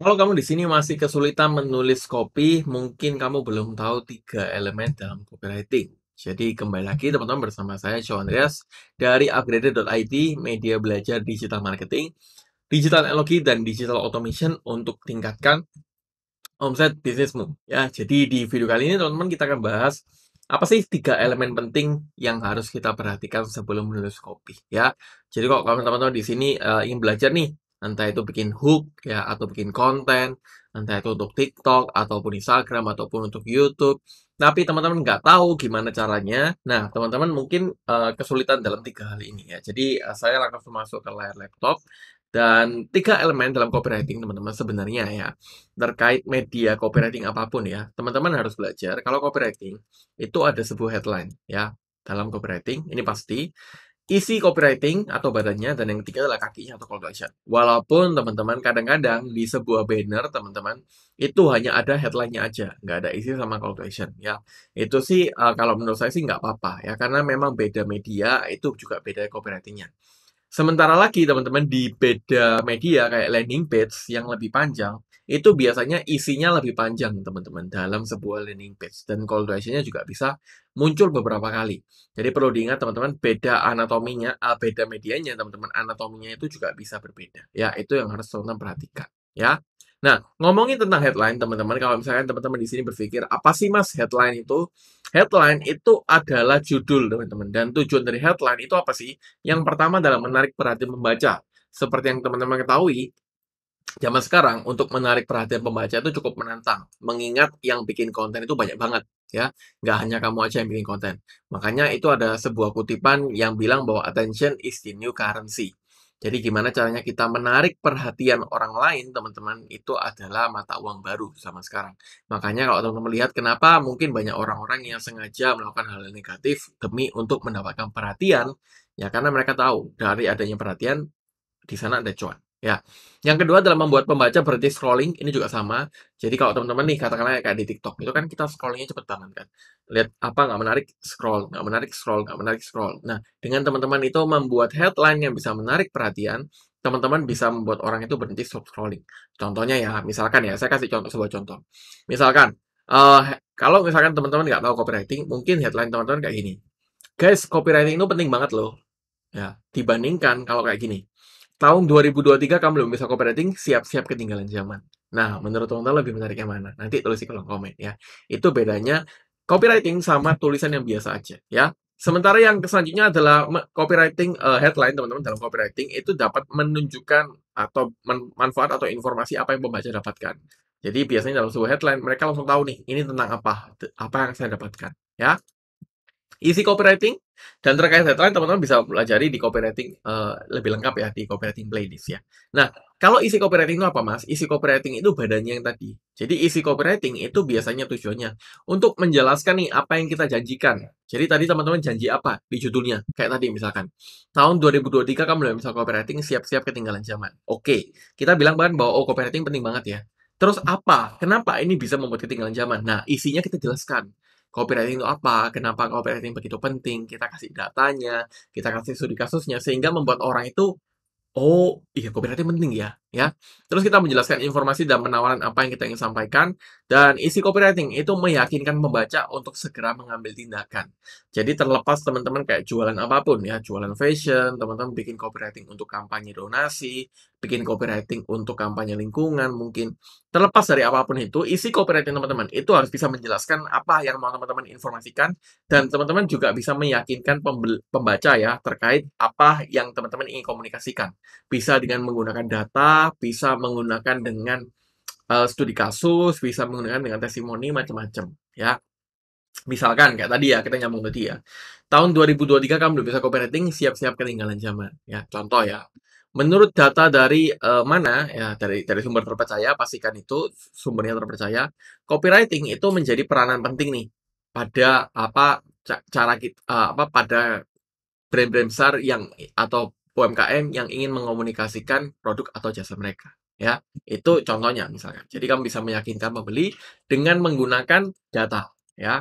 Kalau kamu di sini masih kesulitan menulis kopi, mungkin kamu belum tahu tiga elemen dalam copywriting. Jadi kembali lagi teman-teman bersama saya Sean Andreas dari upgraded.id, media belajar digital marketing, digital analogi, dan digital automation untuk tingkatkan omset bisnismu. Ya, jadi di video kali ini teman-teman kita akan bahas apa sih tiga elemen penting yang harus kita perhatikan sebelum menulis kopi ya jadi kalau teman-teman di sini uh, ingin belajar nih entah itu bikin hook ya atau bikin konten entah itu untuk TikTok ataupun Instagram ataupun untuk YouTube tapi teman-teman nggak tahu gimana caranya nah teman-teman mungkin uh, kesulitan dalam tiga hal ini ya jadi uh, saya langsung masuk ke layar laptop dan tiga elemen dalam copywriting teman-teman sebenarnya ya terkait media copywriting apapun ya teman-teman harus belajar kalau copywriting itu ada sebuah headline ya dalam copywriting ini pasti isi copywriting atau badannya dan yang ketiga adalah kakinya atau call to action. Walaupun teman-teman kadang-kadang di sebuah banner teman-teman itu hanya ada headline-nya aja, nggak ada isi sama call to action ya. Itu sih uh, kalau menurut saya sih nggak apa-apa ya karena memang beda media itu juga beda copywritingnya. Sementara lagi teman-teman di beda media kayak landing page yang lebih panjang itu biasanya isinya lebih panjang teman-teman dalam sebuah landing page dan call to actionnya juga bisa muncul beberapa kali jadi perlu diingat teman-teman beda anatominya eh, beda medianya teman-teman anatominya itu juga bisa berbeda ya itu yang harus teman-teman perhatikan ya Nah, ngomongin tentang headline, teman-teman, kalau misalkan teman-teman di sini berpikir, apa sih mas headline itu? Headline itu adalah judul, teman-teman. Dan tujuan dari headline itu apa sih? Yang pertama adalah menarik perhatian membaca Seperti yang teman-teman ketahui, zaman sekarang untuk menarik perhatian pembaca itu cukup menantang. Mengingat yang bikin konten itu banyak banget ya. Nggak hanya kamu aja yang bikin konten. Makanya itu ada sebuah kutipan yang bilang bahwa attention is the new currency. Jadi gimana caranya kita menarik perhatian orang lain, teman-teman, itu adalah mata uang baru zaman sekarang. Makanya kalau teman-teman lihat kenapa mungkin banyak orang-orang yang sengaja melakukan hal yang negatif demi untuk mendapatkan perhatian, ya karena mereka tahu dari adanya perhatian, di sana ada cuan. Ya, yang kedua dalam membuat pembaca berarti scrolling, ini juga sama. Jadi kalau teman-teman nih, katakanlah kayak di TikTok, itu kan kita scrollingnya cepet banget kan. Lihat apa nggak menarik, scroll, nggak menarik, scroll, nggak menarik, scroll. Nah, dengan teman-teman itu membuat headline yang bisa menarik perhatian, teman-teman bisa membuat orang itu berhenti scrolling. Contohnya ya, misalkan ya, saya kasih contoh sebuah contoh. Misalkan, uh, kalau misalkan teman-teman nggak tahu copywriting, mungkin headline teman-teman kayak gini. Guys, copywriting itu penting banget loh. Ya, dibandingkan kalau kayak gini tahun 2023 kamu belum bisa copywriting, siap-siap ketinggalan zaman. Nah, menurut teman-teman lebih menarik yang mana? Nanti tulis di kolom komen ya. Itu bedanya copywriting sama tulisan yang biasa aja ya. Sementara yang selanjutnya adalah copywriting uh, headline teman-teman dalam copywriting itu dapat menunjukkan atau manfaat atau informasi apa yang pembaca dapatkan. Jadi biasanya dalam sebuah headline mereka langsung tahu nih ini tentang apa apa yang saya dapatkan ya isi copywriting dan terkait headline teman-teman bisa pelajari di copywriting uh, lebih lengkap ya di copywriting playlist ya. Nah, kalau isi copywriting itu apa Mas? Isi copywriting itu badannya yang tadi. Jadi isi copywriting itu biasanya tujuannya untuk menjelaskan nih apa yang kita janjikan. Jadi tadi teman-teman janji apa di judulnya? Kayak tadi misalkan tahun 2023 kamu udah misal copywriting siap-siap ketinggalan zaman. Oke, kita bilang bahkan bahwa oh copywriting penting banget ya. Terus apa? Kenapa ini bisa membuat ketinggalan zaman? Nah, isinya kita jelaskan copywriting itu apa, kenapa copywriting begitu penting, kita kasih datanya, kita kasih studi kasusnya, sehingga membuat orang itu Oh, iya copywriting penting ya, ya. Terus kita menjelaskan informasi dan penawaran apa yang kita ingin sampaikan dan isi copywriting itu meyakinkan pembaca untuk segera mengambil tindakan. Jadi terlepas teman-teman kayak jualan apapun ya, jualan fashion, teman-teman bikin copywriting untuk kampanye donasi, bikin copywriting untuk kampanye lingkungan mungkin. Terlepas dari apapun itu, isi copywriting teman-teman itu harus bisa menjelaskan apa yang mau teman-teman informasikan dan teman-teman juga bisa meyakinkan pembaca ya terkait apa yang teman-teman ingin komunikasikan. Bisa dengan menggunakan data, bisa menggunakan dengan uh, studi kasus, bisa menggunakan dengan testimoni macam-macam ya. Misalkan kayak tadi ya, kita nyambung tadi ya. Tahun 2023 kamu udah bisa copywriting, siap-siap ketinggalan zaman. Ya, contoh ya. Menurut data dari uh, mana, ya dari dari sumber terpercaya, pastikan itu sumbernya terpercaya. Copywriting itu menjadi peranan penting nih, pada apa, cara kita uh, eh, apa, pada brand-brand besar yang atau UMKM yang ingin mengomunikasikan produk atau jasa mereka, ya. Itu contohnya misalkan Jadi kamu bisa meyakinkan pembeli dengan menggunakan data, ya.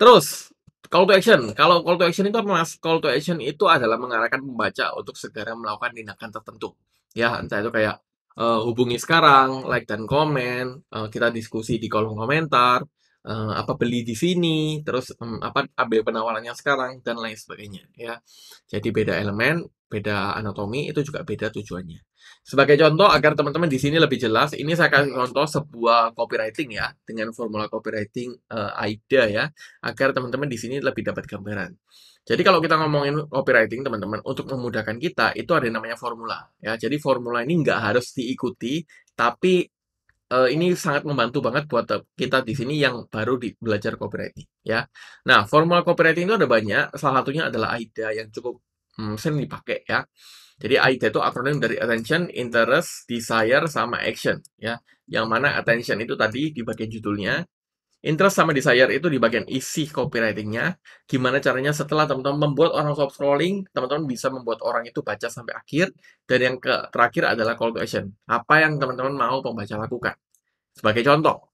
Terus Call to action. Kalau call to action itu apa mas? Call to action itu adalah mengarahkan pembaca untuk segera melakukan tindakan tertentu. Ya, entah itu kayak uh, hubungi sekarang, like dan komen, uh, kita diskusi di kolom komentar, uh, apa beli di sini, terus um, apa ambil penawarannya sekarang dan lain sebagainya. Ya, jadi beda elemen beda anatomi itu juga beda tujuannya. Sebagai contoh agar teman-teman di sini lebih jelas, ini saya akan contoh sebuah copywriting ya dengan formula copywriting uh, AIDA ya agar teman-teman di sini lebih dapat gambaran. Jadi kalau kita ngomongin copywriting teman-teman untuk memudahkan kita itu ada yang namanya formula ya. Jadi formula ini nggak harus diikuti tapi uh, ini sangat membantu banget buat kita di sini yang baru di belajar copywriting ya. Nah, formula copywriting itu ada banyak, salah satunya adalah AIDA yang cukup hmm, sering dipakai ya. Jadi AIT itu akronim dari Attention, Interest, Desire, sama Action ya. Yang mana Attention itu tadi di bagian judulnya, Interest sama Desire itu di bagian isi copywritingnya. Gimana caranya setelah teman-teman membuat orang stop scrolling, teman-teman bisa membuat orang itu baca sampai akhir. Dan yang ke terakhir adalah call to action. Apa yang teman-teman mau pembaca lakukan. Sebagai contoh,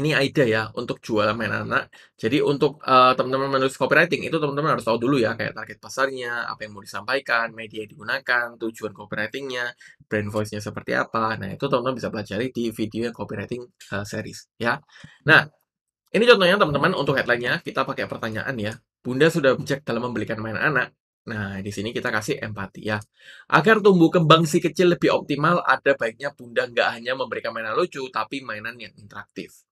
ini ide ya untuk jualan mainan anak. Jadi untuk uh, teman-teman menulis copywriting itu teman-teman harus tahu dulu ya kayak target pasarnya, apa yang mau disampaikan, media yang digunakan, tujuan copywritingnya, brand voice-nya seperti apa. Nah itu teman-teman bisa pelajari di video yang copywriting uh, series ya. Nah ini contohnya teman-teman untuk headline-nya kita pakai pertanyaan ya. Bunda sudah bijak dalam membelikan mainan anak. Nah, di sini kita kasih empati ya. Agar tumbuh kembang si kecil lebih optimal, ada baiknya bunda nggak hanya memberikan mainan lucu, tapi mainan yang interaktif.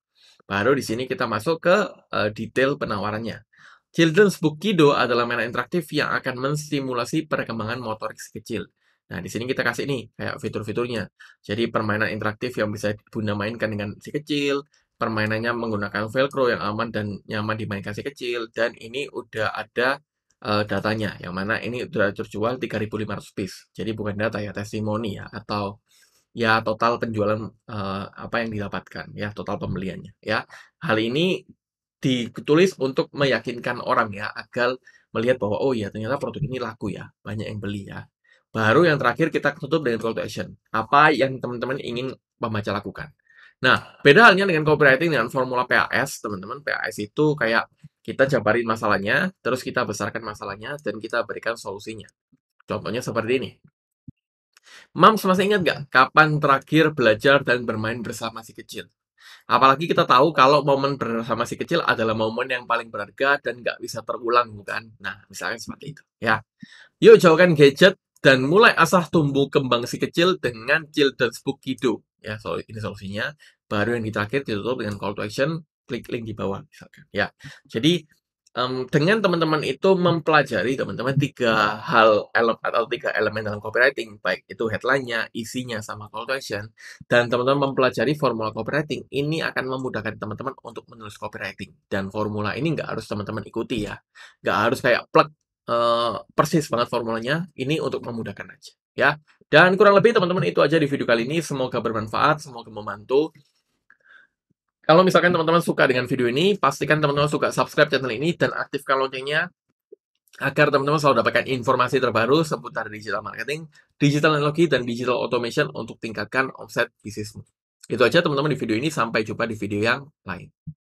Baru di sini kita masuk ke uh, detail penawarannya. Children's Book Kido adalah mainan interaktif yang akan menstimulasi perkembangan motorik si kecil. Nah, di sini kita kasih nih kayak fitur-fiturnya. Jadi permainan interaktif yang bisa Bunda mainkan dengan si kecil, permainannya menggunakan velcro yang aman dan nyaman dimainkan si kecil dan ini udah ada uh, datanya yang mana ini sudah terjual 3.500 piece. Jadi bukan data ya testimoni ya atau ya total penjualan uh, apa yang didapatkan ya total pembeliannya ya hal ini ditulis untuk meyakinkan orang ya agar melihat bahwa oh ya ternyata produk ini laku ya banyak yang beli ya baru yang terakhir kita tutup dengan call to action apa yang teman-teman ingin pembaca lakukan nah beda halnya dengan copywriting dengan formula PAS teman-teman PAS itu kayak kita jabarin masalahnya terus kita besarkan masalahnya dan kita berikan solusinya contohnya seperti ini Mams masih ingat nggak iya. kapan terakhir belajar dan bermain bersama si kecil? Apalagi kita tahu kalau momen bersama si kecil adalah momen yang paling berharga dan nggak bisa terulang, bukan? Nah, misalnya seperti itu, ya. Yuk jauhkan gadget dan mulai asah tumbuh kembang si kecil dengan Children's Book Kido. Ya, so, ini solusinya. Baru yang di terakhir ditutup dengan call to action, klik link di bawah, misalkan. Ya, jadi um, dengan teman-teman itu mempelajari teman-teman tiga hal atau tiga elemen dalam copywriting baik itu headline-nya, isinya sama call to action dan teman-teman mempelajari formula copywriting ini akan memudahkan teman-teman untuk menulis copywriting dan formula ini nggak harus teman-teman ikuti ya nggak harus kayak plek uh, persis banget formulanya ini untuk memudahkan aja ya dan kurang lebih teman-teman itu aja di video kali ini semoga bermanfaat semoga membantu kalau misalkan teman-teman suka dengan video ini, pastikan teman-teman suka subscribe channel ini dan aktifkan loncengnya agar teman-teman selalu dapatkan informasi terbaru seputar digital marketing, digital analogi, dan digital automation untuk tingkatkan omset bisnismu. Itu aja teman-teman di video ini, sampai jumpa di video yang lain.